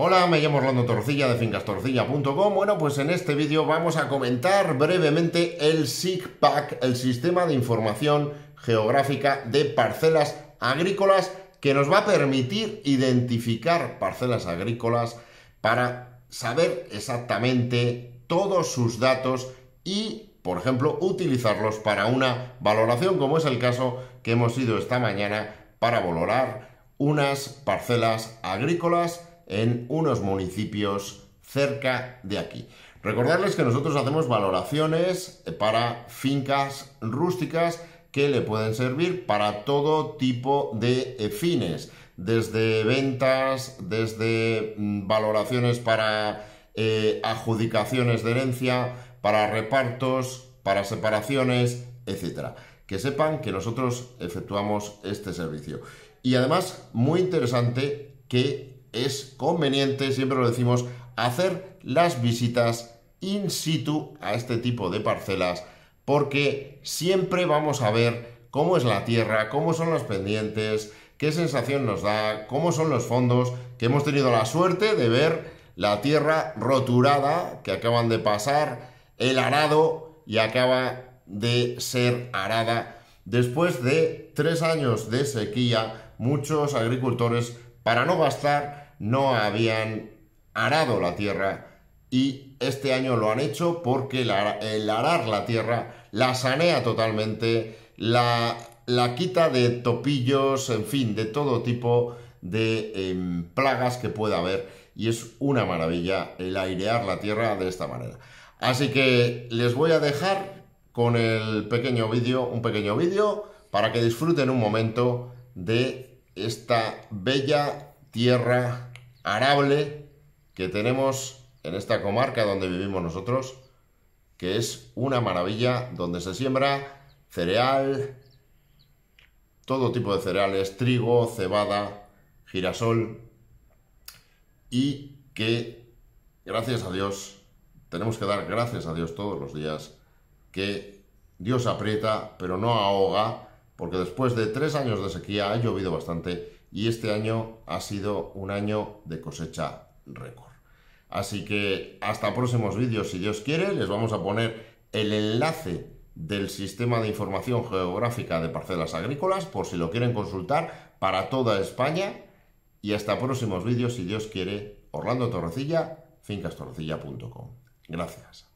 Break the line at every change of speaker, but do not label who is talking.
Hola, me llamo Orlando Torcilla de fincastorcilla.com. Bueno, pues en este vídeo vamos a comentar brevemente el SIGPAC, el Sistema de Información Geográfica de Parcelas Agrícolas, que nos va a permitir identificar parcelas agrícolas para saber exactamente todos sus datos y, por ejemplo, utilizarlos para una valoración, como es el caso que hemos ido esta mañana para valorar unas parcelas agrícolas en unos municipios cerca de aquí. Recordarles que nosotros hacemos valoraciones eh, para fincas rústicas que le pueden servir para todo tipo de eh, fines, desde ventas, desde mm, valoraciones para eh, adjudicaciones de herencia, para repartos, para separaciones, etc. Que sepan que nosotros efectuamos este servicio. Y además, muy interesante que es conveniente, siempre lo decimos, hacer las visitas in situ a este tipo de parcelas porque siempre vamos a ver cómo es la tierra, cómo son los pendientes, qué sensación nos da, cómo son los fondos, que hemos tenido la suerte de ver la tierra roturada que acaban de pasar, el arado y acaba de ser arada. Después de tres años de sequía, muchos agricultores para no gastar, no habían arado la tierra y este año lo han hecho porque el arar la tierra la sanea totalmente, la, la quita de topillos, en fin, de todo tipo de em, plagas que pueda haber y es una maravilla el airear la tierra de esta manera. Así que les voy a dejar con el pequeño vídeo, un pequeño vídeo para que disfruten un momento de esta bella tierra arable que tenemos en esta comarca donde vivimos nosotros, que es una maravilla, donde se siembra cereal, todo tipo de cereales, trigo, cebada, girasol, y que, gracias a Dios, tenemos que dar gracias a Dios todos los días, que Dios aprieta, pero no ahoga, porque después de tres años de sequía ha llovido bastante y este año ha sido un año de cosecha récord. Así que hasta próximos vídeos, si Dios quiere, les vamos a poner el enlace del sistema de información geográfica de parcelas agrícolas, por si lo quieren consultar, para toda España. Y hasta próximos vídeos, si Dios quiere, Orlando Torrecilla, fincastorrecilla.com. Gracias.